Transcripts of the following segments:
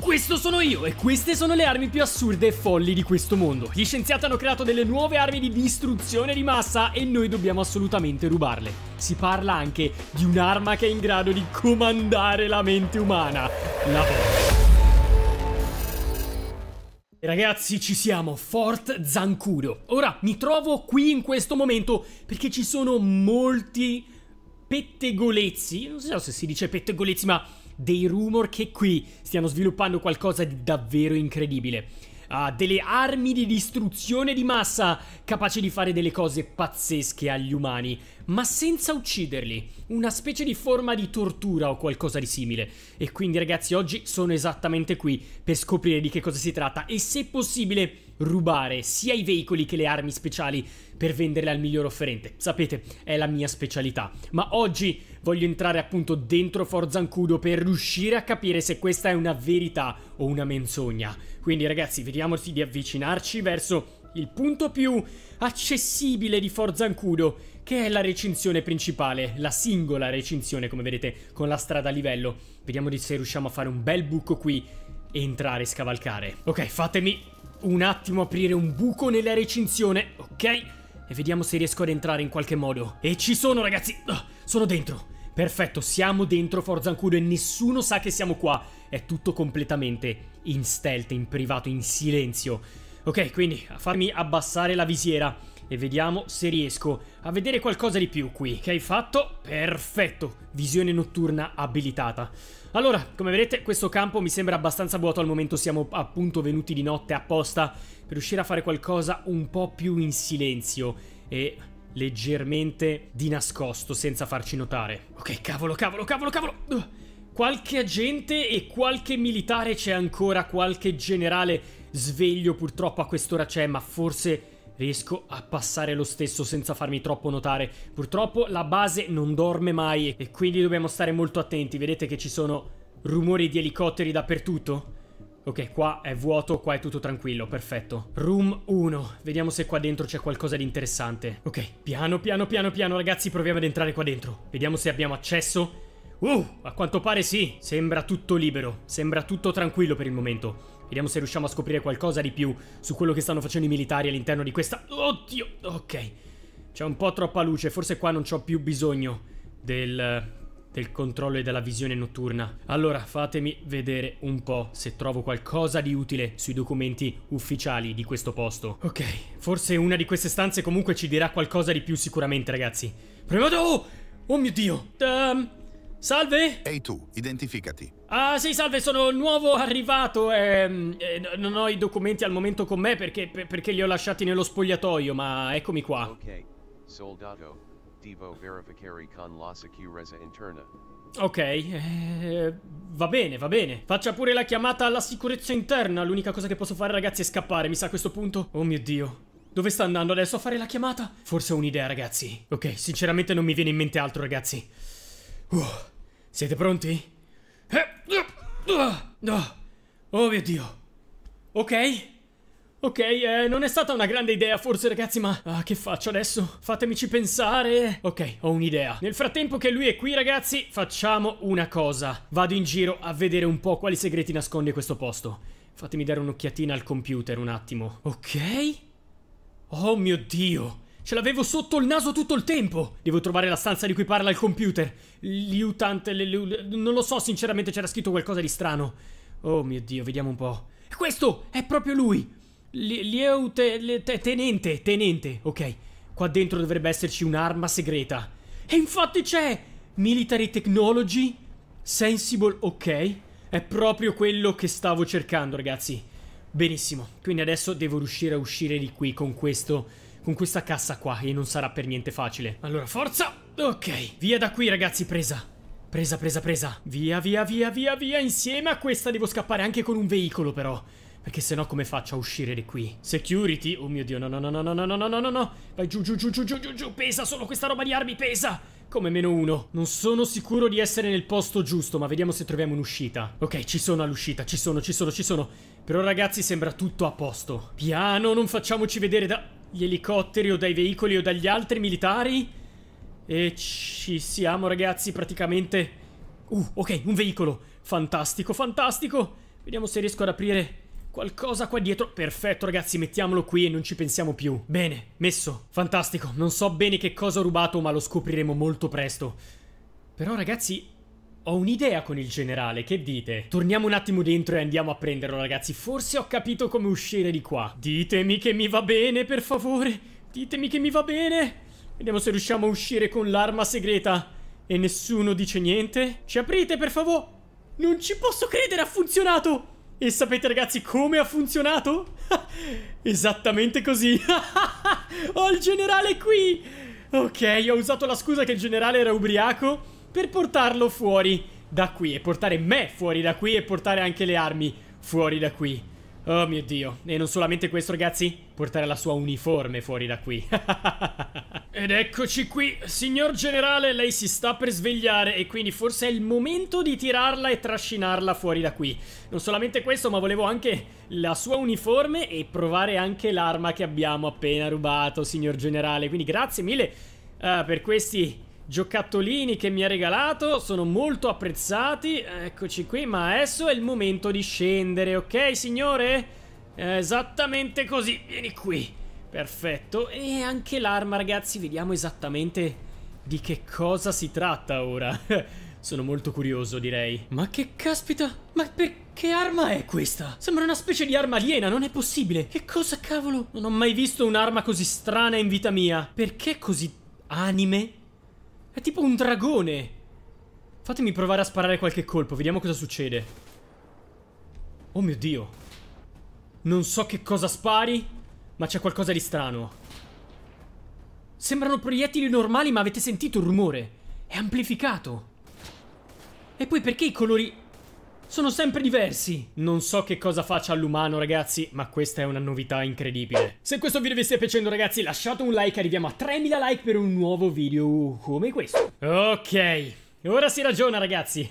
Questo sono io e queste sono le armi più assurde e folli di questo mondo. Gli scienziati hanno creato delle nuove armi di distruzione di massa e noi dobbiamo assolutamente rubarle. Si parla anche di un'arma che è in grado di comandare la mente umana, la bomba. Ragazzi, ci siamo, Fort Zancudo. Ora, mi trovo qui in questo momento perché ci sono molti pettegolezzi, non so se si dice pettegolezzi, ma dei rumor che qui stiano sviluppando qualcosa di davvero incredibile. Uh, delle armi di distruzione di massa capaci di fare delle cose pazzesche agli umani, ma senza ucciderli. Una specie di forma di tortura o qualcosa di simile. E quindi ragazzi oggi sono esattamente qui per scoprire di che cosa si tratta e se possibile rubare sia i veicoli che le armi speciali per venderle al miglior offerente. Sapete, è la mia specialità. Ma oggi voglio entrare appunto dentro Forzancudo per riuscire a capire se questa è una verità o una menzogna. Quindi ragazzi, vediamoci di avvicinarci verso il punto più accessibile di Forzancudo, che è la recinzione principale, la singola recinzione, come vedete, con la strada a livello. Vediamo di se riusciamo a fare un bel buco qui e entrare e scavalcare. Ok, fatemi un attimo aprire un buco nella recinzione, ok? E vediamo se riesco ad entrare in qualche modo. E ci sono, ragazzi! Ah, sono dentro! Perfetto, siamo dentro Forza e nessuno sa che siamo qua. È tutto completamente in stealth, in privato, in silenzio. Ok, quindi a farmi abbassare la visiera e vediamo se riesco a vedere qualcosa di più qui. Che hai fatto? Perfetto, visione notturna abilitata. Allora, come vedete, questo campo mi sembra abbastanza vuoto al momento, siamo appunto venuti di notte apposta per riuscire a fare qualcosa un po' più in silenzio e leggermente di nascosto senza farci notare. Ok, cavolo, cavolo, cavolo, cavolo! Uh, qualche agente e qualche militare c'è ancora, qualche generale sveglio purtroppo a quest'ora c'è, ma forse riesco a passare lo stesso senza farmi troppo notare. Purtroppo la base non dorme mai e quindi dobbiamo stare molto attenti. Vedete che ci sono rumori di elicotteri dappertutto? Ok, qua è vuoto, qua è tutto tranquillo, perfetto. Room 1, vediamo se qua dentro c'è qualcosa di interessante. Ok, piano piano piano piano ragazzi, proviamo ad entrare qua dentro. Vediamo se abbiamo accesso. Uh, a quanto pare sì, sembra tutto libero, sembra tutto tranquillo per il momento. Vediamo se riusciamo a scoprire qualcosa di più su quello che stanno facendo i militari all'interno di questa... Oddio, ok. C'è un po' troppa luce, forse qua non c'ho più bisogno del del controllo e della visione notturna. Allora fatemi vedere un po' se trovo qualcosa di utile sui documenti ufficiali di questo posto. Ok, forse una di queste stanze comunque ci dirà qualcosa di più sicuramente ragazzi. Prima oh! Oh mio Dio! Um, salve? Ehi hey, tu, identificati. Ah sì, salve, sono nuovo arrivato ehm, eh, non ho i documenti al momento con me perché, perché li ho lasciati nello spogliatoio, ma eccomi qua. Ok, soldato devo verificare con la sicurezza interna. Ok, eh, va bene, va bene. Faccia pure la chiamata alla sicurezza interna. L'unica cosa che posso fare, ragazzi, è scappare, mi sa a questo punto. Oh mio Dio. Dove sta andando adesso a fare la chiamata? Forse ho un'idea, ragazzi. Ok, sinceramente non mi viene in mente altro, ragazzi. Uh, siete pronti? Eh, uh, uh, oh mio Dio. Ok. Ok, eh, non è stata una grande idea forse ragazzi, ma ah, che faccio adesso? Fatemici pensare. Ok, ho un'idea. Nel frattempo che lui è qui ragazzi, facciamo una cosa. Vado in giro a vedere un po' quali segreti nasconde questo posto. Fatemi dare un'occhiatina al computer un attimo. Ok? Oh mio Dio! Ce l'avevo sotto il naso tutto il tempo! Devo trovare la stanza di cui parla il computer. Lieutenant... Non lo so, sinceramente c'era scritto qualcosa di strano. Oh mio Dio, vediamo un po'. Questo è proprio lui! Lieute... tenente, tenente, ok. Qua dentro dovrebbe esserci un'arma segreta. E infatti c'è! Military Technology, Sensible, ok. È proprio quello che stavo cercando, ragazzi. Benissimo, quindi adesso devo riuscire a uscire di qui con questo... Con questa cassa qua, e non sarà per niente facile. Allora, forza! Ok, via da qui, ragazzi, presa. Presa, presa, presa. Via, via, via, via, via. Insieme a questa devo scappare anche con un veicolo, però. Perché sennò come faccio a uscire di qui? Security? Oh mio Dio, no, no, no, no, no, no, no, no, no, no, Vai giù, giù, giù, giù, giù, giù, giù. Pesa solo questa roba di armi, pesa. Come meno uno. Non sono sicuro di essere nel posto giusto, ma vediamo se troviamo un'uscita. Ok, ci sono all'uscita, ci sono, ci sono, ci sono. Però ragazzi sembra tutto a posto. Piano, non facciamoci vedere da... Gli elicotteri o dai veicoli o dagli altri militari. E ci siamo ragazzi, praticamente... Uh, ok, un veicolo. Fantastico, fantastico. Vediamo se riesco ad aprire Qualcosa qua dietro. Perfetto, ragazzi, mettiamolo qui e non ci pensiamo più. Bene, messo. Fantastico. Non so bene che cosa ho rubato, ma lo scopriremo molto presto. Però, ragazzi, ho un'idea con il generale, che dite? Torniamo un attimo dentro e andiamo a prenderlo, ragazzi. Forse ho capito come uscire di qua. Ditemi che mi va bene, per favore. Ditemi che mi va bene. Vediamo se riusciamo a uscire con l'arma segreta. E nessuno dice niente. Ci aprite, per favore. Non ci posso credere, ha funzionato! E sapete ragazzi come ha funzionato? Esattamente così. ho il generale qui. Ok, ho usato la scusa che il generale era ubriaco per portarlo fuori da qui e portare me fuori da qui e portare anche le armi fuori da qui. Oh mio Dio, e non solamente questo ragazzi, portare la sua uniforme fuori da qui. Ed eccoci qui, signor generale, lei si sta per svegliare e quindi forse è il momento di tirarla e trascinarla fuori da qui. Non solamente questo, ma volevo anche la sua uniforme e provare anche l'arma che abbiamo appena rubato, signor generale. Quindi grazie mille uh, per questi giocattolini che mi ha regalato sono molto apprezzati. Eccoci qui, ma adesso è il momento di scendere, ok signore? Esattamente così, vieni qui. Perfetto, e anche l'arma ragazzi, vediamo esattamente di che cosa si tratta ora. sono molto curioso direi. Ma che caspita, ma perché? Che arma è questa? Sembra una specie di arma aliena, non è possibile. Che cosa cavolo? Non ho mai visto un'arma così strana in vita mia. Perché così anime? È tipo un dragone. Fatemi provare a sparare qualche colpo, vediamo cosa succede. Oh mio Dio. Non so che cosa spari, ma c'è qualcosa di strano. Sembrano proiettili normali, ma avete sentito il rumore. È amplificato. E poi perché i colori sono sempre diversi. Non so che cosa faccia l'umano, ragazzi, ma questa è una novità incredibile. Se questo video vi stia piacendo, ragazzi, lasciate un like, arriviamo a 3000 like per un nuovo video uh, come questo. Ok, ora si ragiona, ragazzi,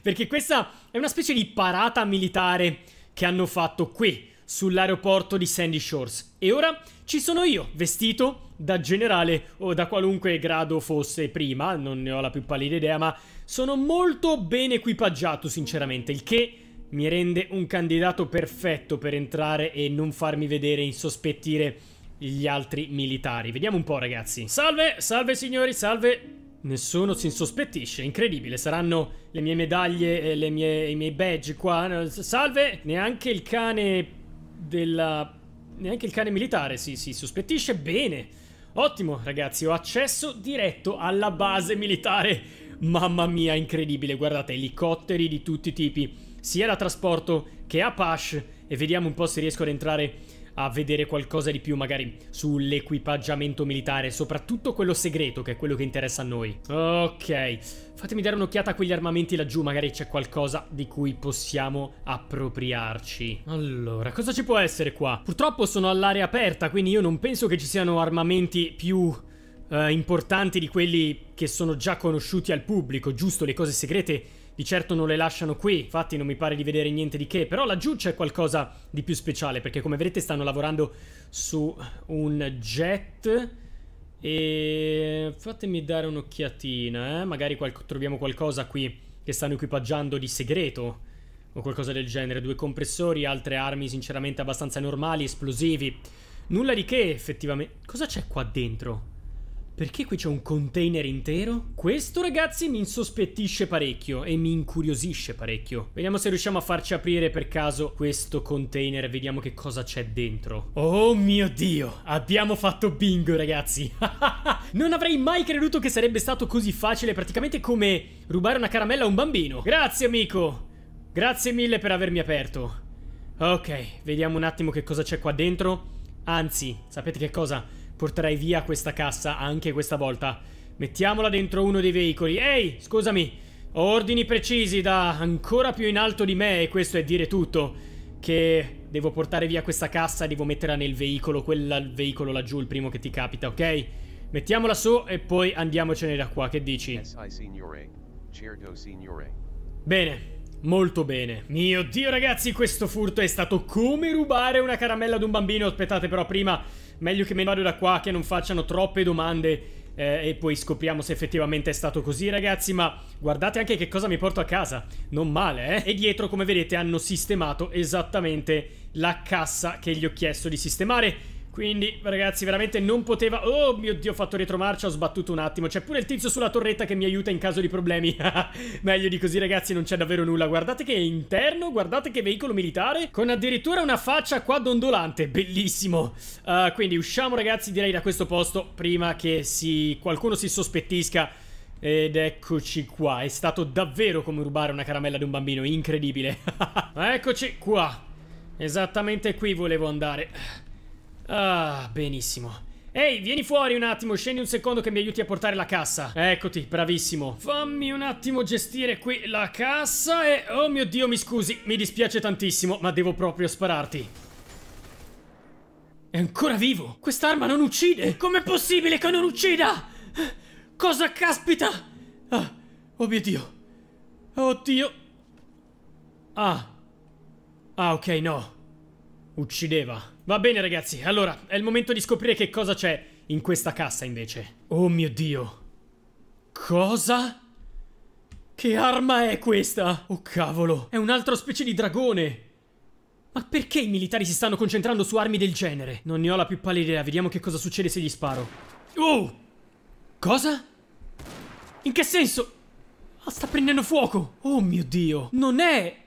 perché questa è una specie di parata militare che hanno fatto qui sull'aeroporto di Sandy Shores. E ora ci sono io, vestito da generale o da qualunque grado fosse prima, non ne ho la più pallida idea, ma sono molto ben equipaggiato sinceramente, il che mi rende un candidato perfetto per entrare e non farmi vedere insospettire gli altri militari. Vediamo un po' ragazzi. Salve, salve signori, salve. Nessuno si insospettisce, incredibile, saranno le mie medaglie, le mie, i miei badge qua. Salve, neanche il cane della... Neanche il cane militare si, si sospettisce. Bene. Ottimo, ragazzi. Ho accesso diretto alla base militare. Mamma mia, incredibile. Guardate, elicotteri di tutti i tipi. Sia da trasporto che Apache. E vediamo un po' se riesco ad entrare a vedere qualcosa di più magari sull'equipaggiamento militare, soprattutto quello segreto che è quello che interessa a noi. Ok, fatemi dare un'occhiata a quegli armamenti laggiù, magari c'è qualcosa di cui possiamo appropriarci. Allora, cosa ci può essere qua? Purtroppo sono all'area aperta, quindi io non penso che ci siano armamenti più... Eh, importanti di quelli che sono già conosciuti al pubblico, giusto? Le cose segrete di certo non le lasciano qui, infatti non mi pare di vedere niente di che, però laggiù c'è qualcosa di più speciale, perché come vedete stanno lavorando su un jet e fatemi dare un'occhiatina, eh? magari qual troviamo qualcosa qui che stanno equipaggiando di segreto o qualcosa del genere, due compressori, altre armi sinceramente abbastanza normali, esplosivi, nulla di che effettivamente. Cosa c'è qua dentro? Perché qui c'è un container intero? Questo ragazzi mi insospettisce parecchio e mi incuriosisce parecchio. Vediamo se riusciamo a farci aprire per caso questo container, vediamo che cosa c'è dentro. Oh mio Dio, abbiamo fatto bingo ragazzi. non avrei mai creduto che sarebbe stato così facile, praticamente come rubare una caramella a un bambino. Grazie amico, grazie mille per avermi aperto. Ok, vediamo un attimo che cosa c'è qua dentro. Anzi, sapete che cosa? Porterai via questa cassa anche questa volta. Mettiamola dentro uno dei veicoli. Ehi, scusami. Ho ordini precisi da ancora più in alto di me e questo è dire tutto. Che devo portare via questa cassa, devo metterla nel veicolo, quel veicolo laggiù, il primo che ti capita, ok? Mettiamola su e poi andiamocene da qua, che dici? Certo, bene, Molto bene. Mio Dio ragazzi, questo furto è stato come rubare una caramella ad un bambino. Aspettate però prima meglio che me ne vado da qua, che non facciano troppe domande eh, e poi scopriamo se effettivamente è stato così ragazzi ma guardate anche che cosa mi porto a casa non male eh e dietro come vedete hanno sistemato esattamente la cassa che gli ho chiesto di sistemare quindi, ragazzi, veramente non poteva... Oh mio Dio, ho fatto retromarcia, ho sbattuto un attimo. C'è pure il tizio sulla torretta che mi aiuta in caso di problemi. Meglio di così, ragazzi, non c'è davvero nulla. Guardate che è interno, guardate che veicolo militare, con addirittura una faccia qua dondolante. Bellissimo. Uh, quindi usciamo, ragazzi, direi da questo posto prima che si... qualcuno si sospettisca. Ed eccoci qua, è stato davvero come rubare una caramella di un bambino, incredibile. eccoci qua, esattamente qui volevo andare. Ah, benissimo. Ehi, vieni fuori un attimo, scendi un secondo che mi aiuti a portare la cassa. Eccoti, bravissimo. Fammi un attimo gestire qui la cassa e... Oh mio Dio, mi scusi, mi dispiace tantissimo, ma devo proprio spararti. È ancora vivo! Quest'arma non uccide! Com'è possibile che non uccida? Cosa caspita? Ah, oh mio Dio. Oddio. Ah. Ah, ok, no. Uccideva. Va bene ragazzi, allora è il momento di scoprire che cosa c'è in questa cassa invece. Oh mio Dio. Cosa? Che arma è questa? Oh cavolo, è un'altra specie di dragone. Ma perché i militari si stanno concentrando su armi del genere? Non ne ho la più pallida idea, vediamo che cosa succede se gli sparo. Oh! Cosa? In che senso? Ah, sta prendendo fuoco! Oh mio Dio! Non è...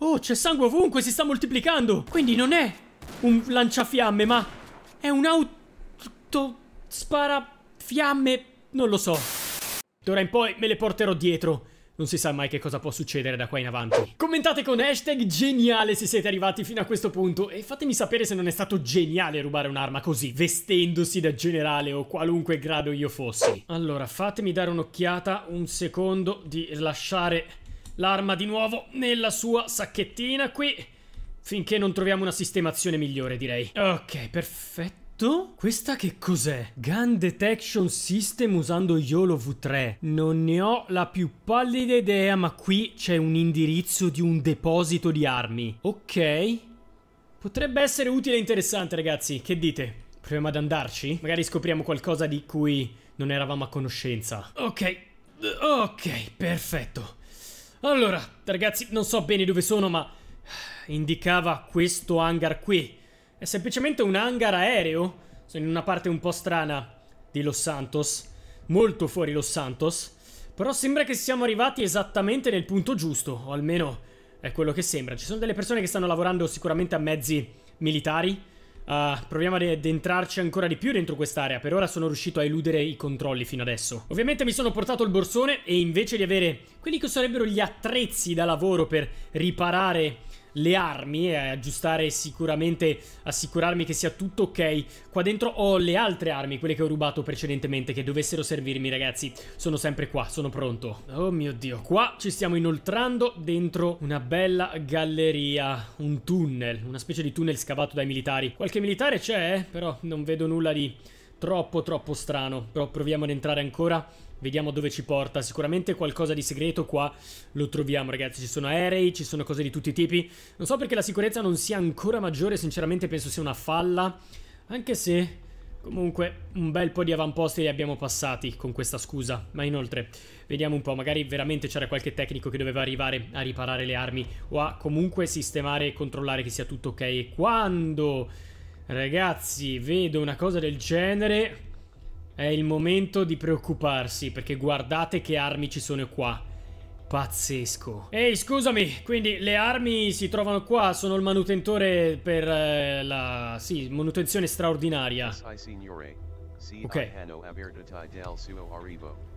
Oh, c'è sangue ovunque, si sta moltiplicando! Quindi non è un lanciafiamme, ma è un auto spara fiamme, non lo so. D'ora in poi me le porterò dietro. Non si sa mai che cosa può succedere da qua in avanti. Commentate con hashtag geniale se siete arrivati fino a questo punto e fatemi sapere se non è stato geniale rubare un'arma così, vestendosi da generale o qualunque grado io fossi. Allora, fatemi dare un'occhiata un secondo di lasciare l'arma di nuovo nella sua sacchettina qui Finché non troviamo una sistemazione migliore, direi. Ok, perfetto. Questa che cos'è? Gun Detection System usando YOLO V3. Non ne ho la più pallida idea, ma qui c'è un indirizzo di un deposito di armi. Ok. Potrebbe essere utile e interessante, ragazzi. Che dite? Proviamo ad andarci? Magari scopriamo qualcosa di cui non eravamo a conoscenza. Ok. Ok, perfetto. Allora, ragazzi, non so bene dove sono, ma indicava questo hangar qui. È semplicemente un hangar aereo. Sono in una parte un po' strana di Los Santos. Molto fuori Los Santos. Però sembra che siamo arrivati esattamente nel punto giusto. O almeno è quello che sembra. Ci sono delle persone che stanno lavorando sicuramente a mezzi militari. Uh, proviamo ad addentrarci ancora di più dentro quest'area. Per ora sono riuscito a eludere i controlli fino adesso. Ovviamente mi sono portato il borsone e invece di avere quelli che sarebbero gli attrezzi da lavoro per riparare le armi e aggiustare sicuramente, assicurarmi che sia tutto ok. Qua dentro ho le altre armi, quelle che ho rubato precedentemente, che dovessero servirmi ragazzi. Sono sempre qua, sono pronto. Oh mio Dio, qua ci stiamo inoltrando dentro una bella galleria, un tunnel, una specie di tunnel scavato dai militari. Qualche militare c'è, eh? però non vedo nulla di Troppo troppo strano, però proviamo ad entrare ancora, vediamo dove ci porta, sicuramente qualcosa di segreto qua lo troviamo ragazzi, ci sono aerei, ci sono cose di tutti i tipi, non so perché la sicurezza non sia ancora maggiore, sinceramente penso sia una falla, anche se comunque un bel po' di avamposti li abbiamo passati con questa scusa, ma inoltre vediamo un po', magari veramente c'era qualche tecnico che doveva arrivare a riparare le armi o a comunque sistemare e controllare che sia tutto ok, E quando Ragazzi, vedo una cosa del genere. È il momento di preoccuparsi, perché guardate che armi ci sono qua. Pazzesco. Ehi, scusami, quindi le armi si trovano qua, sono il manutentore per eh, la... sì, manutenzione straordinaria. Ok.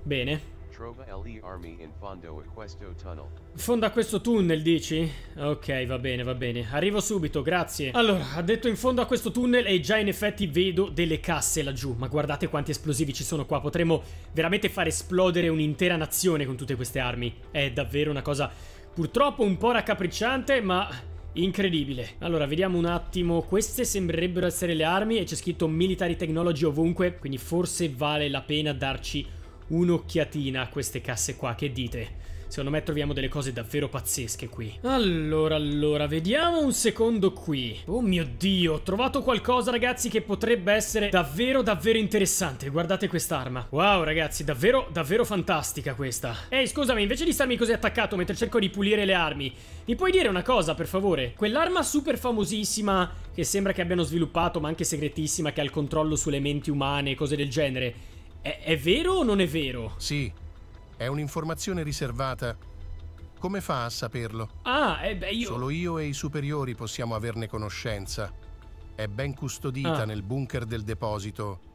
Bene. Trova l'army in fondo a questo tunnel. In fondo a questo tunnel, dici? Ok, va bene, va bene. Arrivo subito, grazie. Allora, ha detto in fondo a questo tunnel e già in effetti vedo delle casse laggiù. Ma guardate quanti esplosivi ci sono qua. Potremmo veramente far esplodere un'intera nazione con tutte queste armi. È davvero una cosa purtroppo un po' raccapricciante, ma... Incredibile. Allora, vediamo un attimo. Queste sembrerebbero essere le armi e c'è scritto military technology ovunque, quindi forse vale la pena darci un'altra un'occhiatina a queste casse qua, che dite? Secondo me troviamo delle cose davvero pazzesche qui. Allora, allora, vediamo un secondo qui. Oh mio Dio, ho trovato qualcosa, ragazzi, che potrebbe essere davvero, davvero interessante. Guardate quest'arma. Wow, ragazzi, davvero, davvero fantastica questa. Ehi, scusami, invece di starmi così attaccato mentre cerco di pulire le armi, mi puoi dire una cosa, per favore? Quell'arma super famosissima, che sembra che abbiano sviluppato, ma anche segretissima, che ha il controllo sulle menti umane e cose del genere... È, è vero o non è vero? Sì, è un'informazione riservata. Come fa a saperlo? Ah, eh beh, io... Solo io e i superiori possiamo averne conoscenza. È ben custodita ah. nel bunker del deposito.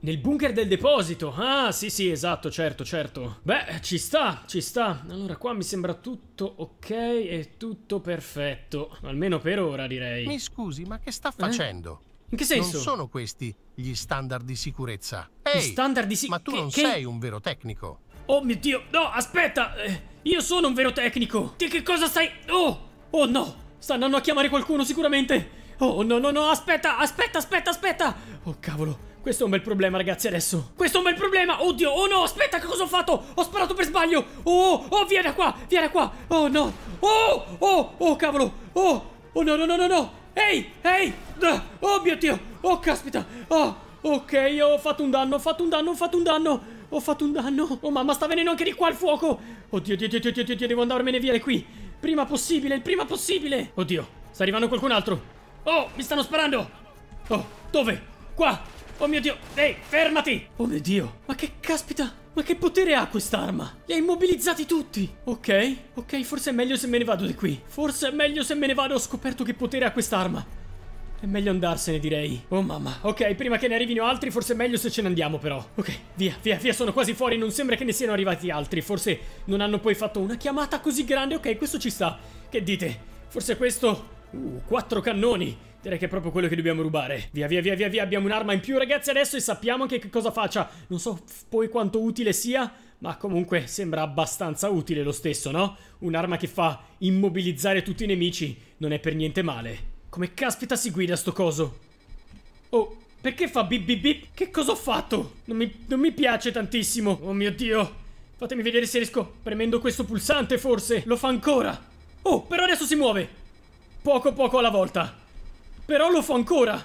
Nel bunker del deposito? Ah, sì, sì, esatto, certo, certo. Beh, ci sta, ci sta. Allora, qua mi sembra tutto ok e tutto perfetto. Almeno per ora, direi. Mi scusi, ma che sta facendo? Eh? In che senso? Non sono questi gli standard di sicurezza. Ehi, gli standard di sicurezza? Ma tu non che... sei un vero tecnico. Oh mio Dio, no, aspetta! Eh, io sono un vero tecnico! Che, che cosa stai... Oh! Oh no! Stanno andando a chiamare qualcuno sicuramente! Oh no, no, no, aspetta, aspetta, aspetta, aspetta! Oh cavolo, questo è un bel problema ragazzi adesso Questo è un bel problema, oddio, oh no, aspetta che cosa ho fatto? Ho sparato per sbaglio! Oh, oh, via da qua, via da qua! Oh no! Oh, oh, oh cavolo! Oh, oh no, no, no, no, no! Ehi, ehi! Oh mio Dio! Oh, caspita! Oh, ok, ho fatto un danno, ho fatto un danno, ho fatto un danno! Ho fatto un danno! Oh mamma, sta venendo anche di qua il fuoco! Oddio, oddio, oddio, oddio, Dio, devo andarmene via da qui! Prima possibile, il prima possibile! Oddio, sta arrivando qualcun altro! Oh, mi stanno sparando! Oh, dove? Qua! Oh mio Dio! Ehi, fermati! Oh mio Dio! Ma che caspita! Ma che potere ha quest'arma? Li ha immobilizzati tutti! Ok, ok, forse è meglio se me ne vado di qui. Forse è meglio se me ne vado, ho scoperto che potere ha quest'arma. È meglio andarsene, direi. Oh mamma. Ok, prima che ne arrivino altri, forse è meglio se ce ne andiamo, però. Ok, via, via, via, sono quasi fuori. Non sembra che ne siano arrivati altri. Forse non hanno poi fatto una chiamata così grande. Ok, questo ci sta. Che dite? Forse questo... Uh, quattro cannoni. Direi che è proprio quello che dobbiamo rubare. Via, via, via, via, via. Abbiamo un'arma in più, ragazzi, adesso e sappiamo anche che cosa faccia. Non so poi quanto utile sia, ma comunque sembra abbastanza utile lo stesso, no? Un'arma che fa immobilizzare tutti i nemici non è per niente male. Come caspita si guida sto coso? Oh, perché fa bip bip bip? Che cosa ho fatto? Non mi, non mi piace tantissimo. Oh mio Dio. Fatemi vedere se riesco premendo questo pulsante, forse. Lo fa ancora. Oh, però adesso si muove. Poco poco alla volta. Però lo fa ancora.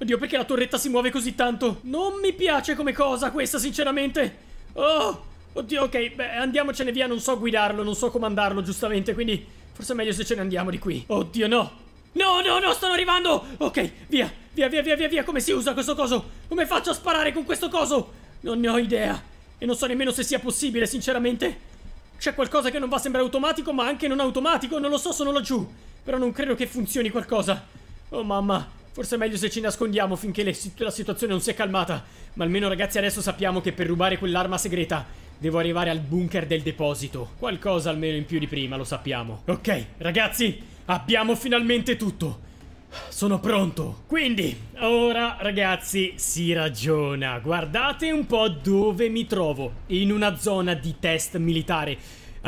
Oddio, perché la torretta si muove così tanto? Non mi piace come cosa questa, sinceramente. Oh, oddio, ok, beh, andiamocene via. Non so guidarlo, non so comandarlo, giustamente. Quindi forse è meglio se ce ne andiamo di qui. Oddio, no. No, no, no, stanno arrivando! Ok, via, via, via, via, via, via. Come si usa questo coso? Come faccio a sparare con questo coso? Non ne ho idea. E non so nemmeno se sia possibile, sinceramente. C'è qualcosa che non va a sembrare automatico, ma anche non automatico. Non lo so, sono laggiù. Però non credo che funzioni qualcosa. Oh mamma, forse è meglio se ci nascondiamo finché la situazione non si è calmata. Ma almeno ragazzi adesso sappiamo che per rubare quell'arma segreta devo arrivare al bunker del deposito. Qualcosa almeno in più di prima, lo sappiamo. Ok, ragazzi, abbiamo finalmente tutto. Sono pronto. Quindi, ora ragazzi, si ragiona. Guardate un po' dove mi trovo. In una zona di test militare.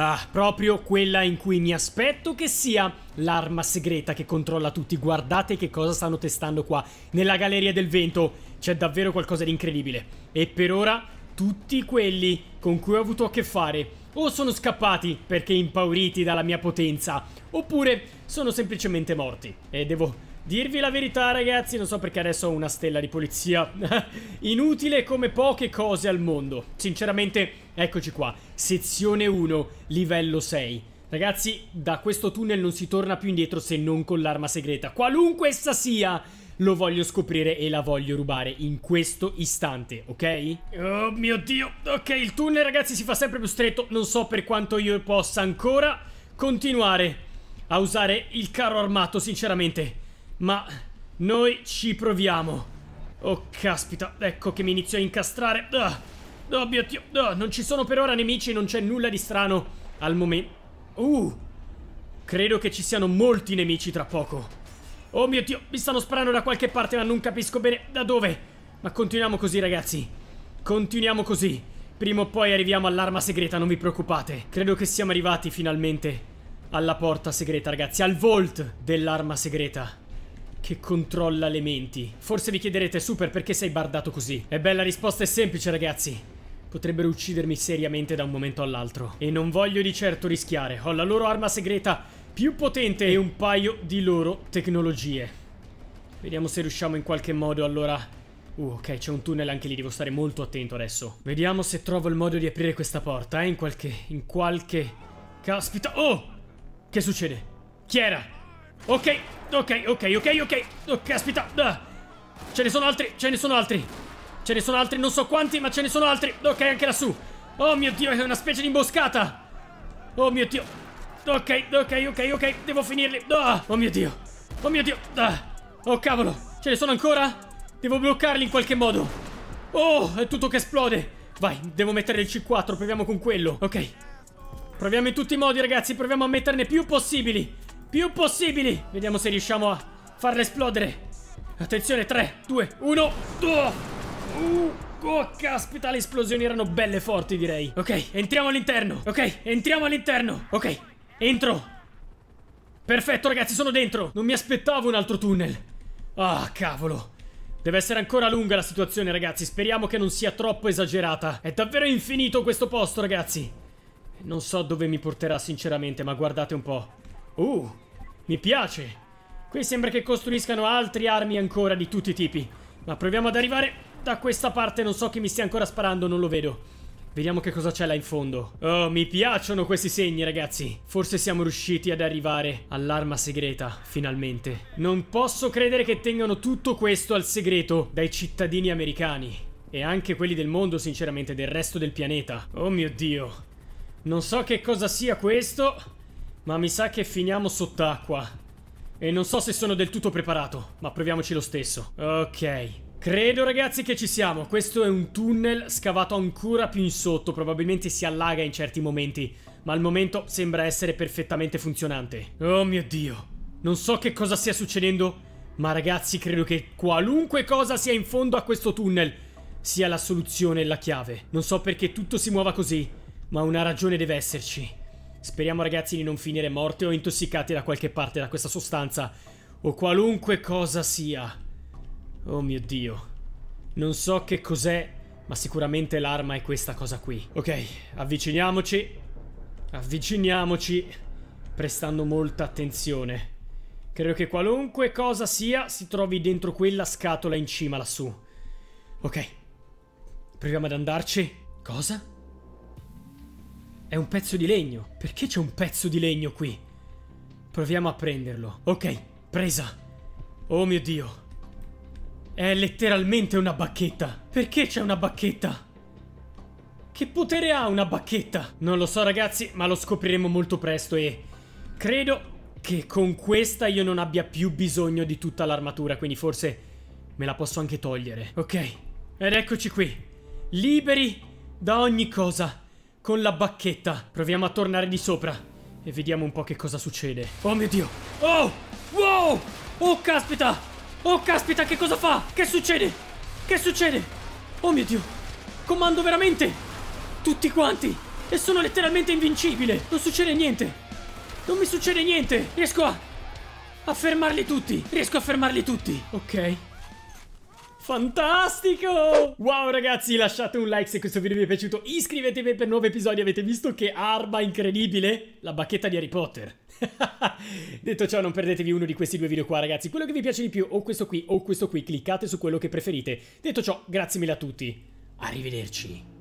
Ah, proprio quella in cui mi aspetto che sia l'arma segreta che controlla tutti. Guardate che cosa stanno testando qua. Nella Galleria del Vento c'è davvero qualcosa di incredibile. E per ora tutti quelli con cui ho avuto a che fare o sono scappati perché impauriti dalla mia potenza, oppure sono semplicemente morti e devo Dirvi la verità ragazzi, non so perché adesso ho una stella di polizia. Inutile come poche cose al mondo. Sinceramente, eccoci qua. Sezione 1, livello 6. Ragazzi, da questo tunnel non si torna più indietro se non con l'arma segreta. Qualunque essa sia, lo voglio scoprire e la voglio rubare in questo istante, ok? Oh mio Dio, ok, il tunnel ragazzi si fa sempre più stretto, non so per quanto io possa ancora continuare a usare il carro armato, sinceramente. Ma noi ci proviamo. Oh, caspita, ecco che mi inizio a incastrare. Ah, oh, mio Dio, oh, non ci sono per ora nemici, non c'è nulla di strano al momento. Uh, credo che ci siano molti nemici tra poco. Oh mio Dio, mi stanno sparando da qualche parte, ma non capisco bene da dove. Ma continuiamo così, ragazzi. Continuiamo così. Prima o poi arriviamo all'arma segreta, non vi preoccupate. Credo che siamo arrivati finalmente alla porta segreta, ragazzi, al vault dell'arma segreta che controlla le menti. Forse vi chiederete, Super, perché sei bardato così? Ebbè, la risposta è semplice, ragazzi. Potrebbero uccidermi seriamente da un momento all'altro. E non voglio di certo rischiare. Ho la loro arma segreta più potente e un paio di loro tecnologie. Vediamo se riusciamo in qualche modo allora... Uh, ok, c'è un tunnel anche lì, devo stare molto attento adesso. Vediamo se trovo il modo di aprire questa porta, eh, in qualche... in qualche... Caspita... Oh! Che succede? Chi era? Ok, Ok, ok, ok, ok. Oh, caspita. Ah. Ce ne sono altri, ce ne sono altri. Ce ne sono altri, non so quanti, ma ce ne sono altri. Ok, anche lassù. Oh mio Dio, è una specie di imboscata. Oh mio Dio. Ok, ok, ok, ok. Devo finirli. Oh mio Dio. Oh mio Dio. Oh cavolo. Ce ne sono ancora? Devo bloccarli in qualche modo. Oh, è tutto che esplode. Vai, devo mettere il C4, proviamo con quello. Ok. Proviamo in tutti i modi, ragazzi. Proviamo a metterne più possibili più possibili. Vediamo se riusciamo a farle esplodere. Attenzione, 3, 2, 1. Oh, oh caspita, le esplosioni erano belle forti, direi. Ok, entriamo all'interno. Ok, entriamo all'interno. Ok, entro. Perfetto, ragazzi, sono dentro. Non mi aspettavo un altro tunnel. Ah, oh, cavolo. Deve essere ancora lunga la situazione, ragazzi. Speriamo che non sia troppo esagerata. È davvero infinito questo posto, ragazzi. Non so dove mi porterà, sinceramente, ma guardate un po'. Uh, mi piace. Qui sembra che costruiscano altre armi ancora di tutti i tipi. Ma proviamo ad arrivare da questa parte. Non so chi mi stia ancora sparando, non lo vedo. Vediamo che cosa c'è là in fondo. Oh, mi piacciono questi segni, ragazzi. Forse siamo riusciti ad arrivare all'arma segreta, finalmente. Non posso credere che tengano tutto questo al segreto dai cittadini americani. E anche quelli del mondo, sinceramente, del resto del pianeta. Oh mio Dio. Non so che cosa sia questo, ma mi sa che finiamo sott'acqua. E non so se sono del tutto preparato, ma proviamoci lo stesso. Ok. Credo ragazzi che ci siamo, questo è un tunnel scavato ancora più in sotto, probabilmente si allaga in certi momenti, ma al momento sembra essere perfettamente funzionante. Oh mio Dio, non so che cosa stia succedendo, ma ragazzi credo che qualunque cosa sia in fondo a questo tunnel sia la soluzione e la chiave. Non so perché tutto si muova così, ma una ragione deve esserci. Speriamo ragazzi di non finire morti o intossicati da qualche parte da questa sostanza o qualunque cosa sia. Oh mio Dio. Non so che cos'è, ma sicuramente l'arma è questa cosa qui. Ok, avviciniamoci. Avviciniamoci prestando molta attenzione. Credo che qualunque cosa sia si trovi dentro quella scatola in cima lassù. Ok. Proviamo ad andarci. Cosa? È un pezzo di legno. Perché c'è un pezzo di legno qui? Proviamo a prenderlo. Ok, presa. Oh mio Dio. È letteralmente una bacchetta. Perché c'è una bacchetta? Che potere ha una bacchetta? Non lo so ragazzi, ma lo scopriremo molto presto e... Credo che con questa io non abbia più bisogno di tutta l'armatura, quindi forse me la posso anche togliere. Ok, ed eccoci qui. Liberi da ogni cosa con la bacchetta. Proviamo a tornare di sopra e vediamo un po' che cosa succede. Oh mio Dio! Oh! Wow! Oh caspita! Oh caspita, che cosa fa? Che succede? Che succede? Oh mio Dio! Comando veramente! Tutti quanti! E sono letteralmente invincibile! Non succede niente! Non mi succede niente! Riesco a... A fermarli tutti! Riesco a fermarli tutti! Ok. Fantastico! Wow ragazzi, lasciate un like se questo video vi è piaciuto, iscrivetevi per nuovi episodi, avete visto che arma incredibile? La bacchetta di Harry Potter. Detto ciò, non perdetevi uno di questi due video qua ragazzi, quello che vi piace di più, o questo qui o questo qui, cliccate su quello che preferite. Detto ciò, grazie mille a tutti, arrivederci.